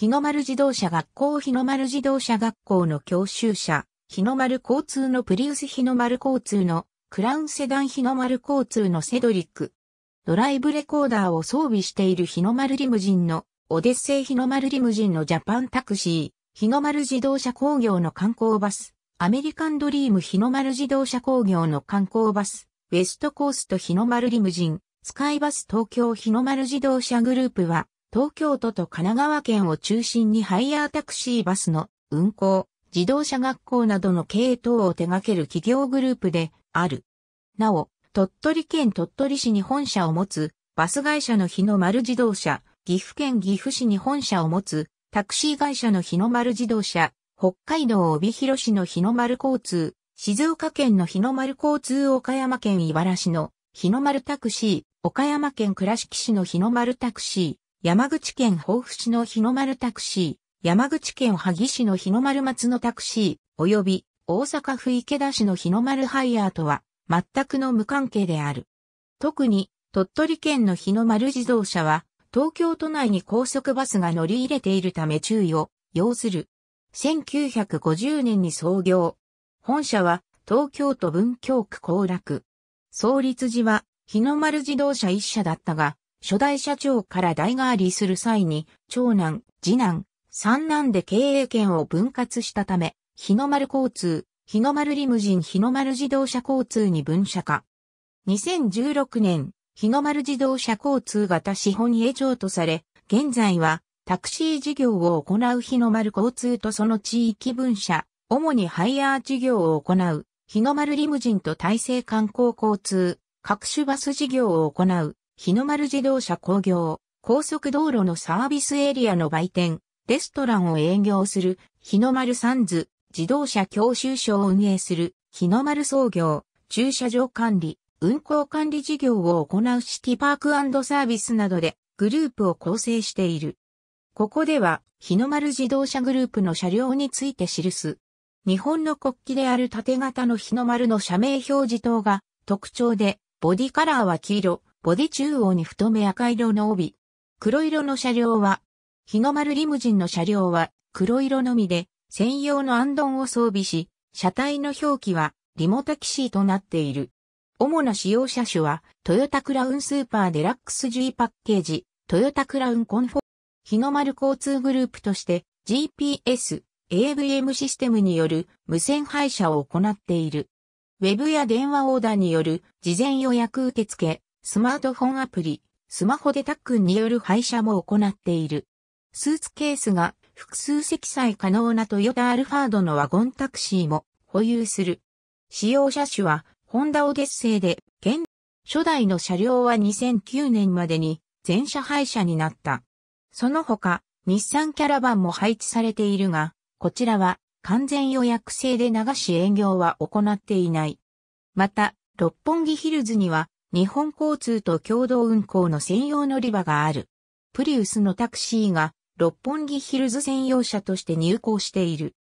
日の丸自動車学校日の丸自動車学校の教習車、日の丸交通のプリウス日の丸交通のクラウンセダン日の丸交通のセドリック。ドライブレコーダーを装備している日の丸リムジンのオデッセイ日の丸リムジンのジャパンタクシー、日の丸自動車工業の観光バス、アメリカンドリーム日の丸自動車工業の観光バス、ウェストコースト日の丸リムジン、スカイバス東京日の丸自動車グループは、東京都と神奈川県を中心にハイヤータクシーバスの運行、自動車学校などの経営等を手掛ける企業グループである。なお、鳥取県鳥取市に本社を持つバス会社の日の丸自動車、岐阜県岐阜市に本社を持つタクシー会社の日の丸自動車、北海道帯広市の日の丸交通、静岡県の日の丸交通岡山県茨市の日の丸タクシー、岡山県倉敷市の日の丸タクシー、山口県防府市の日の丸タクシー、山口県萩市の日の丸松のタクシー、及び大阪府池田市の日の丸ハイヤーとは全くの無関係である。特に鳥取県の日の丸自動車は東京都内に高速バスが乗り入れているため注意を要する。1950年に創業。本社は東京都文京区後楽。創立時は日の丸自動車一社だったが、初代社長から代替わりする際に、長男、次男、三男で経営権を分割したため、日の丸交通、日の丸リムジン日の丸自動車交通に分社化。2016年、日の丸自動車交通型資本営長とされ、現在はタクシー事業を行う日の丸交通とその地域分社、主にハイヤー事業を行う日の丸リムジンと大成観光交通、各種バス事業を行う日の丸自動車工業、高速道路のサービスエリアの売店、レストランを営業する日の丸サンズ、自動車教習所を運営する日の丸創業、駐車場管理、運行管理事業を行うシティパークサービスなどでグループを構成している。ここでは日の丸自動車グループの車両について記す。日本の国旗である縦型の日の丸の社名表示灯が特徴で、ボディカラーは黄色、ボディ中央に太め赤色の帯。黒色の車両は、日の丸リムジンの車両は黒色のみで専用のアンドンを装備し、車体の表記はリモタキシーとなっている。主な使用車種は、トヨタクラウンスーパーデラックス G パッケージ、トヨタクラウンコンフォ、日の丸交通グループとして GPS、AVM システムによる無線配車を行っている。ウェブや電話オーダーによる事前予約受付、スマートフォンアプリ、スマホでタックンによる配車も行っている。スーツケースが複数積載可能なトヨタアルファードのワゴンタクシーも保有する。使用車種はホンダオデッセイで、現初代の車両は2009年までに全車廃車になった。その他、日産キャラバンも配置されているが、こちらは完全予約制で流し営業は行っていない。また、六本木ヒルズには日本交通と共同運行の専用乗り場がある。プリウスのタクシーが六本木ヒルズ専用車として入港している。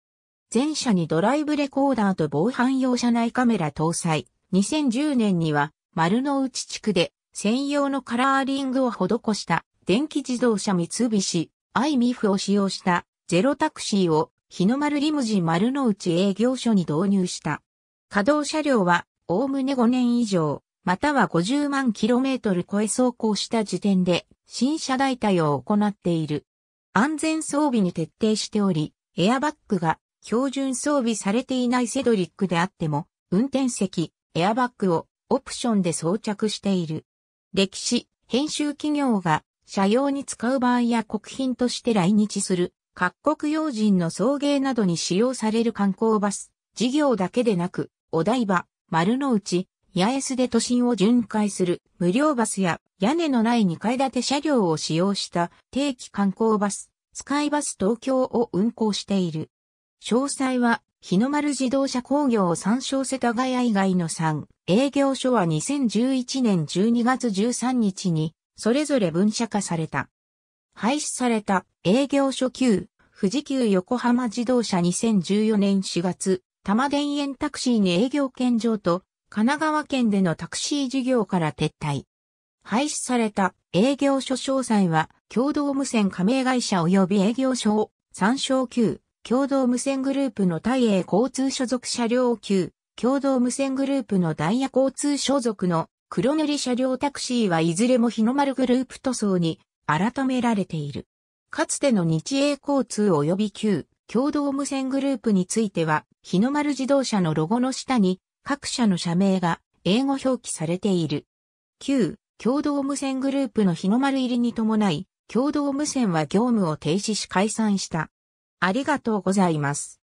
全車にドライブレコーダーと防犯用車内カメラ搭載。2010年には丸の内地区で専用のカラーリングを施した電気自動車三菱 iMIF を使用したゼロタクシーを日の丸リムジン丸の内営業所に導入した。稼働車両はおおむね5年以上。または50万キロメートル超え走行した時点で、新車代替を行っている。安全装備に徹底しており、エアバッグが標準装備されていないセドリックであっても、運転席、エアバッグをオプションで装着している。歴史、編集企業が車用に使う場合や国賓として来日する各国要人の送迎などに使用される観光バス、事業だけでなく、お台場、丸の内、八重洲で都心を巡回する無料バスや屋根のない2階建て車両を使用した定期観光バス、スカイバス東京を運行している。詳細は日の丸自動車工業を参照世田谷以外の3営業所は2011年12月13日にそれぞれ分社化された。廃止された営業所9、富士急横浜自動車2014年4月、多摩田園タクシーに営業券場と神奈川県でのタクシー事業から撤退。廃止された営業所詳細は、共同無線加盟会社及び営業所を、参照級、共同無線グループの大英交通所属車両級、共同無線グループのダイヤ交通所属の黒塗り車両タクシーはいずれも日の丸グループ塗装に改められている。かつての日英交通及び旧共同無線グループについては、日の丸自動車のロゴの下に各社の社名が英語表記されている。旧共同無線グループの日の丸入りに伴い、共同無線は業務を停止し解散した。ありがとうございます。